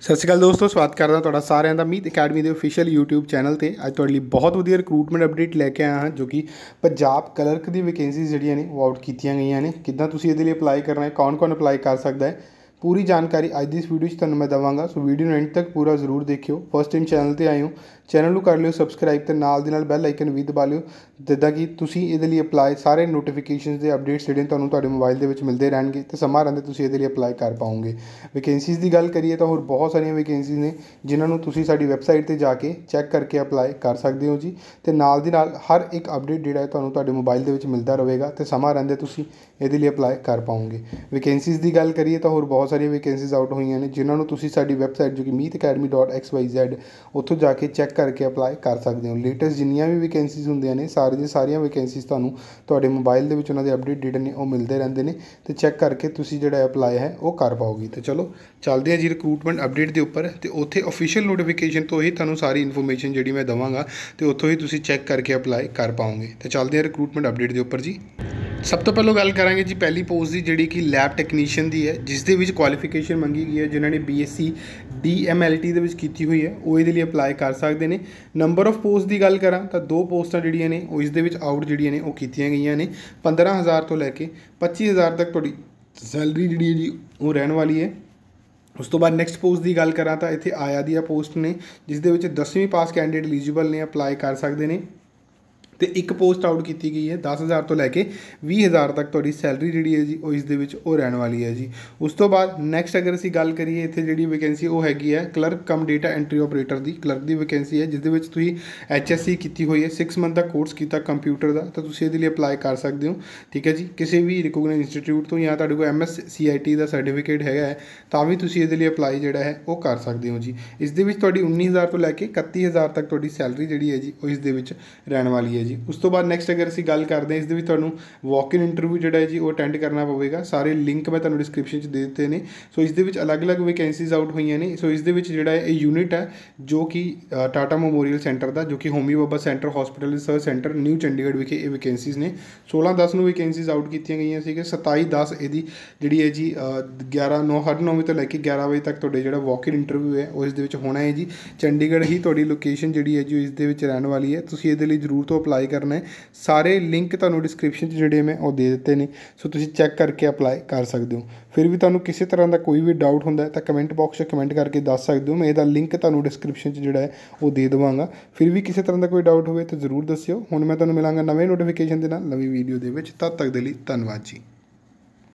ਸਤਿ ਸ਼੍ਰੀ ਅਕਾਲ ਦੋਸਤੋ ਸਵਾਗਤ ਕਰਦਾ ਤੁਹਾਡਾ ਸਾਰਿਆਂ ਦਾ ਮੀਤ ਅਕੈਡਮੀ ਦੇ ਅਫੀਸ਼ੀਅਲ YouTube ਚੈਨਲ ਤੇ ਅੱਜ ਤੁਹਾਡੇ ਲਈ ਬਹੁਤ ਵਧੀਆ ਰਿਕਰੂਟਮੈਂਟ ਅਪਡੇਟ ਲੈ ਕੇ ਆਇਆ ਹਾਂ ਜੋ ਕਿ ਪੰਜਾਬ ਕਲਰਕ ਦੀ ਵੈਕੈਂਸੀਜ਼ ਜਿਹੜੀਆਂ ਨੇ ਉਹ ਆਊਟ ਕੀਤੀਆਂ ਗਈਆਂ ਨੇ ਕਿੱਦਾਂ ਤੁਸੀਂ ਇਹਦੇ ਲਈ ਅਪਲਾਈ ਕਰਨਾ ਹੈ ਕੌਣ-ਕੌਣ ਅਪਲਾਈ ਕਰ ਸਕਦਾ ਹੈ ਪੂਰੀ ਜਾਣਕਾਰੀ ਅੱਜ ਦੀ ਇਸ ਵੀਡੀਓ 'ਚ ਤੁਹਾਨੂੰ ਮੈਂ ਦਵਾਂਗਾ ਸੋ ਵੀਡੀਓ ਨੂੰ ਐਂਡ ਤੱਕ ਪੂਰਾ ਜ਼ਰੂਰ ਦੇਖਿਓ ਫਸਟ ਟਾਈਮ ਚੈਨਲ ਤੇ ਆਏ ਹੋ ਚੈਨਲ ਨੂੰ ਕਰ ਲਿਓ ਸਬਸਕ੍ਰਾਈਬ ਤੇ ਨਾਲ ਦੀ ਨਾਲ ਬੈਲ ਆਈਕਨ ਵੀ ਦਬਾ ਲਿਓ ਜਿੱਦਾਂ ਕਿ ਤੁਸੀਂ ਇਹਦੇ ਲਈ ਅਪਲਾਈ ਸਾਰੇ ਨੋਟੀਫਿਕੇਸ਼ਨਸ ਦੇ ਅਪਡੇਟਸ ਜਿਹੜੇ ਤੁਹਾਨੂੰ ਤੁਹਾਡੇ ਮੋਬਾਈਲ ਦੇ ਵਿੱਚ ਮਿਲਦੇ ਰਹਿਣਗੇ ਤੇ ਸਮਾਂ ਰਹਿੰਦੇ ਤੁਸੀਂ ਇਹਦੇ ਲਈ ਅਪਲਾਈ ਕਰ ਪਾਓਗੇ ਵੈਕੈਂਸੀਜ਼ ਦੀ ਗੱਲ ਕਰੀਏ ਤਾਂ ਹੋਰ ਬਹੁਤ ਸਾਰੀਆਂ ਵੈਕੈਂਸੀਜ਼ ਨੇ ਜਿਨ੍ਹਾਂ ਨੂੰ ਤੁਸੀਂ ਸਾਡੀ ਵੈਬਸਾਈਟ ਤੇ ਜਾ ਕੇ ਚੈੱਕ ਕਰਕੇ ਅਪਲਾਈ ਕਰ ਸਕਦੇ ਹੋ ਜੀ ਤੇ ਨਾਲ ਦੀ ਨਾਲ ਹਰ ਇੱਕ ਅਪਡੇਟ ਜਿਹੜਾ ਹੈ ਤੁਹਾਨੂੰ ਤੁਹਾਡੇ ਮੋਬਾਈਲ ਦੇ ਵਿੱਚ ਮਿਲਦਾ ਰਹੇਗਾ ਤੇ ਸਮਾਂ ਰਹਿੰਦੇ ਤੁਸੀਂ ਇਹਦੇ ਲਈ ਅਪਲਾਈ ਕਰ ਪਾਓਗੇ ਵੈਕੈਂਸੀਜ਼ ਦੀ ਗੱਲ ਕਰੀਏ ਤਾਂ ਹੋਰ ਬਹੁਤ ਬਹੁਤ ਸਾਰੀਆਂ ਵੈਕੈਂਸੀਜ਼ ਆਊਟ ਹੋਈਆਂ ਨੇ ਜਿਨ੍ਹਾਂ ਨੂੰ ਤੁਸੀਂ ਸਾਡੀ ਵੈਬਸਾਈਟ ਜੋ ਕਿ meetacademy.xyz ਉੱਥੋਂ ਜਾ ਕੇ ਚੈੱਕ ਕਰਕੇ ਅਪਲਾਈ ਕਰ ਸਕਦੇ ਹੋ ਲੇਟੈਸਟ ਜਿੰਨੀਆਂ ਵੀ ਵੈਕੈਂਸੀਜ਼ ਹੁੰਦੀਆਂ ਨੇ ਸਾਰੀਆਂ ਸਾਰੀਆਂ ਵੈਕੈਂਸੀਜ਼ ਤੁਹਾਨੂੰ ਤੁਹਾਡੇ ਮੋਬਾਈਲ ਦੇ ਵਿੱਚ ਉਹਨਾਂ ਦੇ ਅਪਡੇਟ ਡੇਟ ਨੇ ਉਹ ਮਿਲਦੇ ਰਹਿੰਦੇ ਨੇ ਤੇ ਚੈੱਕ ਕਰਕੇ ਤੁਸੀਂ ਜਿਹੜਾ ਅਪਲਾਈ ਹੈ ਉਹ ਕਰ ਪਾਓਗੇ ਤੇ ਚਲੋ ਚੱਲਦੇ ਹਾਂ ਜੀ ਰਿਕਰੂਟਮੈਂਟ ਅਪਡੇਟ ਦੇ ਉੱਪਰ ਤੇ ਉੱਥੇ ਅਫੀਸ਼ੀਅਲ ਨੋਟੀਫਿਕੇਸ਼ਨ ਤੋਂ ਹੀ ਤੁਹਾਨੂੰ ਸਾਰੀ ਇਨਫੋਰਮੇਸ਼ਨ ਜਿਹੜੀ ਮੈਂ ਦਵਾਂਗਾ ਤੇ ਉੱਥੋਂ ਹੀ ਤੁਸੀਂ ਚੈੱਕ ਕਰਕੇ ਅਪਲਾਈ ਕਰ ਪਾਓਗੇ ਤੇ ਚੱਲਦੇ ਹਾਂ ਰਿਕਰੂਟਮੈਂਟ ਅਪਡੇਟ ਦੇ ਉੱਪਰ ਜੀ ਸਭ ਤੋਂ ਪਹਿਲਾਂ ਗੱਲ ਕਰਾਂਗੇ ਜੀ ਪਹਿਲੀ ਪੋਸਟ ਦੀ ਜਿਹੜੀ ਕਿ ਲੈਬ ਟੈਕਨੀਸ਼ੀਅਨ ਦੀ ਹੈ ਜਿਸ ਦੇ ਵਿੱਚ ਕੁਆਲੀਫਿਕੇਸ਼ਨ ਮੰਗੀ ਗਈ ਹੈ ਜਿਨ੍ਹਾਂ ਨੇ ਬੀਐਸਸੀ ਡੀਐਮਐਲਟੀ ਦੇ ਵਿੱਚ ਕੀਤੀ ਹੋਈ ਹੈ ਉਹ ਇਹਦੇ ਲਈ ਅਪਲਾਈ ਕਰ ਸਕਦੇ ਨੇ ਨੰਬਰ ਆਫ ਪੋਸਟ ਦੀ ਗੱਲ ਕਰਾਂ ਤਾਂ ਦੋ ਪੋਸਟਾਂ ਜਿਹੜੀਆਂ ਨੇ ਉਹ ਇਸ ਦੇ ਵਿੱਚ ਆਊਟ ਜਿਹੜੀਆਂ ਨੇ ਉਹ ਕੀਤੀਆਂ ਗਈਆਂ ਨੇ 15000 ਤੋਂ ਲੈ ਕੇ 25000 ਤੱਕ ਤੁਹਾਡੀ ਸੈਲਰੀ ਜਿਹੜੀ ਹੈ ਜੀ ਉਹ ਰਹਿਣ ਵਾਲੀ ਹੈ ਉਸ ਤੋਂ ਬਾਅਦ ਨੈਕਸਟ ਪੋਸਟ ਦੀ ਗੱਲ ਕਰਾਂ ਤਾਂ ਇੱਥੇ ਆਇਆ ਦੀ ਆ ਪੋਸਟ ਨੇ ਜਿਸ ਦੇ ਵਿੱਚ 10ਵੀਂ ਪਾਸ ਕੈਂਡੀਡੇਟ ਐਲੀਜੀਬਲ ਨੇ ਅਪਲਾਈ ਕਰ ਸਕਦੇ ਨੇ ਤੇ ਇੱਕ ਪੋਸਟ ਆਊਟ ਕੀਤੀ ਗਈ ਹੈ 10000 ਤੋਂ ਲੈ ਕੇ 20000 ਤੱਕ ਤੁਹਾਡੀ ਸੈਲਰੀ ਜਿਹੜੀ ਹੈ ਜੀ ਉਹ ਇਸ ਦੇ ਵਿੱਚ ਉਹ ਰਹਿਣ ਵਾਲੀ ਹੈ ਜੀ ਉਸ ਤੋਂ ਬਾਅਦ ਨੈਕਸਟ ਅਗਰ ਅਸੀਂ ਗੱਲ ਕਰੀਏ ਇੱਥੇ ਜਿਹੜੀ ਵੈਕੈਂਸੀ ਉਹ ਹੈਗੀ ਹੈ clerk cum data entry operator ਦੀ ਕਲਰਕ ਦੀ ਵੈਕੈਂਸੀ ਹੈ ਜਿਸ ਦੇ ਵਿੱਚ ਤੁਸੀਂ ਐਚਐਸਸੀ ਕੀਤੀ ਹੋਈ ਹੈ 6 ਮੰਥ ਦਾ ਕੋਰਸ ਕੀਤਾ ਕੰਪਿਊਟਰ ਦਾ ਤਾਂ ਤੁਸੀਂ ਇਹਦੇ ਲਈ ਅਪਲਾਈ ਕਰ ਸਕਦੇ ਹੋ ਠੀਕ ਹੈ ਜੀ ਕਿਸੇ ਵੀ ਰਿਕੋਗਨਾਈਜ਼ਡ ਇੰਸਟੀਚਿਊਟ ਤੋਂ ਜਾਂ ਤੁਹਾਡੇ ਕੋਲ ਆਈ ਸੀਆਈਟੀ ਦਾ ਸਰਟੀਫਿਕੇਟ ਹੈਗਾ ਹੈ ਤਾਂ ਵੀ ਤੁਸੀਂ ਇਹਦੇ ਲਈ ਅਪਲਾਈ ਜਿਹੜਾ ਹੈ ਉਹ ਕਰ ਸਕਦੇ ਹੋ ਜੀ ਇਸ ਦੇ ਵਿੱਚ ਤੁਹਾਡੀ 19000 ਤੋਂ ਲੈ ਕੇ 31000 ਤੱਕ ਤੁਹਾਡੀ ਸੈਲਰੀ ਜਿਹੜੀ ਹੈ ਜੀ ਉਹ ਇਸ ਦੇ ਵਿੱਚ ਰਹਿਣ ਵਾਲੀ ਹੈ ਜੀ ਉਸ ਤੋਂ ਬਾਅਦ ਨੈਕਸਟ ਅਗਰ ਅਸੀਂ ਗੱਲ ਕਰਦੇ ਹਾਂ ਇਸ ਦੇ ਵਿੱਚ ਤੁਹਾਨੂੰ ਵਾਕ ਇਨ ਇੰਟਰਵਿਊ ਜਿਹੜਾ ਹੈ ਜੀ ਉਹ ਅਟੈਂਡ ਕਰਨਾ ਪਵੇਗਾ ਸਾਰੇ ਲਿੰਕ ਮੈਂ ਤੁਹਾਨੂੰ ਡਿਸਕ੍ਰਿਪਸ਼ਨ 'ਚ ਦੇ ਦਿੱਤੇ ਨੇ ਸੋ ਇਸ ਦੇ ਵਿੱਚ ਅਲੱਗ-ਅਲੱਗ ਵੈਕੈਂਸੀਜ਼ ਆਊਟ ਹੋਈਆਂ ਨੇ ਸੋ ਇਸ ਦੇ ਵਿੱਚ ਜਿਹੜਾ ਇਹ ਯੂਨਿਟ ਹੈ ਜੋ ਕਿ ਟਾਟਾ ਮੈਮੋਰੀਅਲ ਸੈਂਟਰ ਦਾ ਜੋ ਕਿ Homi Bhabha centre hospital research centre new Chandigarh ਵਿਖੇ ਇਹ ਵੈਕੈਂਸੀਜ਼ ਨੇ 16 10 ਨੂੰ ਵੈਕੈਂਸੀਜ਼ ਆਊਟ ਕੀਤੀਆਂ ਗਈਆਂ ਸੀਗੇ 27 10 ਇਹਦੀ ਜਿਹੜੀ ਹੈ ਜੀ 11 9 ਹਰ 9 ਵਜੇ ਤੋਂ ਲੈ ਕੇ 11 ਵਜੇ ਤੱਕ ਤੁਹਾਡੇ ਜਿਹੜਾ ਵਾਕ ਇਨ ਇੰਟਰਵਿਊ ਹੈ ਉਹ ਇਸ ਦੇ ਵਿੱਚ ਹੋਣਾ ਹੈ ਜੀ ਚੰਡੀਗੜ੍ਹ ਹੀ ਤੁਹਾਡੀ ਲੋਕੇਸ਼ਨ ਜਿਹੜੀ ਹੈ ਜੀ ਇਸ ਦੇ ਵਿੱਚ ਰਹਿਣ ਵਾਲੀ ਹੈ ਤੁਸੀਂ ਇਹਦੇ ਲਈ ਜ਼ਰੂਰ ਤੋਂ ਅਪਲਾਈ ਅਪਲਾਈ ਕਰਨਾ ਹੈ ਸਾਰੇ ਲਿੰਕ ਤੁਹਾਨੂੰ ਡਿਸਕ੍ਰਿਪਸ਼ਨ 'ਚ ਜਿਹੜੇ ਮੈਂ ਉਹ ਦੇ ਦਿੱਤੇ ਨੇ ਸੋ ਤੁਸੀਂ ਚੈੱਕ ਕਰਕੇ ਅਪਲਾਈ ਕਰ ਸਕਦੇ ਹੋ ਫਿਰ ਵੀ ਤੁਹਾਨੂੰ ਕਿਸੇ ਤਰ੍ਹਾਂ ਦਾ ਕੋਈ ਵੀ ਡਾਊਟ ਹੁੰਦਾ ਤਾਂ ਕਮੈਂਟ ਬਾਕਸ 'ਚ ਕਮੈਂਟ ਕਰਕੇ ਦੱਸ ਸਕਦੇ ਹੋ ਮੈਂ ਇਹਦਾ ਲਿੰਕ ਤੁਹਾਨੂੰ ਡਿਸਕ੍ਰਿਪਸ਼ਨ 'ਚ ਜਿਹੜਾ ਹੈ ਉਹ ਦੇ ਦਵਾਂਗਾ ਫਿਰ ਵੀ ਕਿਸੇ ਤਰ੍ਹਾਂ ਦਾ ਕੋਈ ਡਾਊਟ ਹੋਵੇ ਤਾਂ ਜ਼ਰੂਰ ਦੱਸਿਓ ਹੁਣ ਮੈਂ ਤੁਹਾਨੂੰ ਮਿਲਾਂਗਾ ਨਵੇਂ ਨੋਟੀਫਿਕੇਸ਼ਨ ਦੇ ਨਾਲ ਨਵੀਂ ਵੀਡੀਓ ਦੇ ਵਿੱਚ ਤਦ ਤੱਕ ਦੇ ਲਈ ਧੰਨਵਾਦ ਜੀ